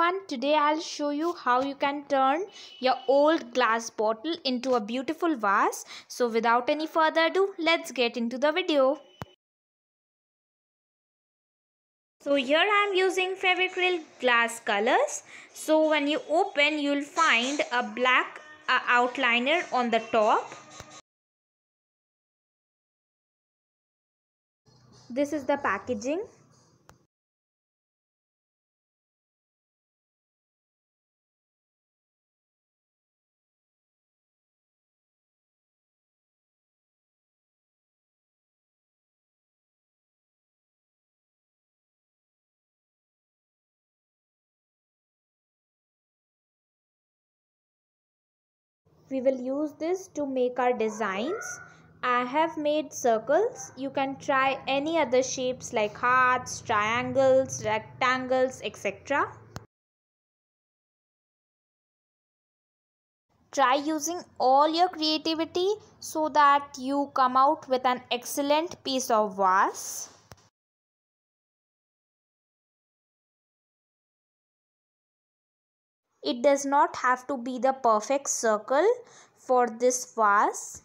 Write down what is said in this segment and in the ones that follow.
everyone today I'll show you how you can turn your old glass bottle into a beautiful vase so without any further ado let's get into the video so here I'm using Fabricryl glass colors so when you open you'll find a black uh, outliner on the top this is the packaging we will use this to make our designs I have made circles you can try any other shapes like hearts triangles rectangles etc try using all your creativity so that you come out with an excellent piece of vase It does not have to be the perfect circle for this vase.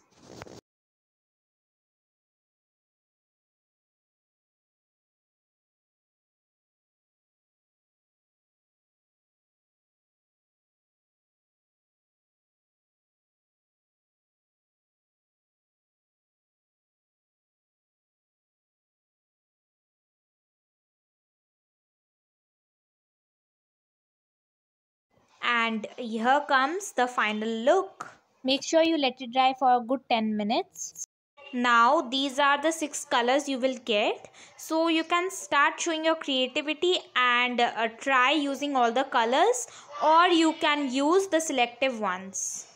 and here comes the final look. Make sure you let it dry for a good 10 minutes. Now these are the 6 colors you will get. So you can start showing your creativity and uh, try using all the colors or you can use the selective ones.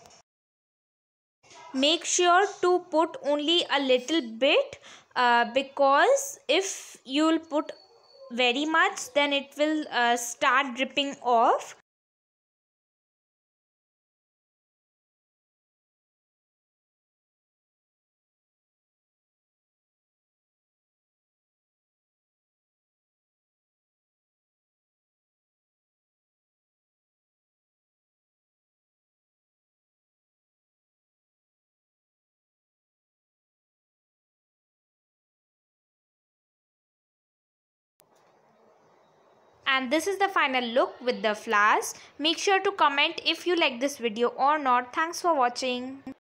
Make sure to put only a little bit uh, because if you'll put very much then it will uh, start dripping off and this is the final look with the flowers. Make sure to comment if you like this video or not. Thanks for watching.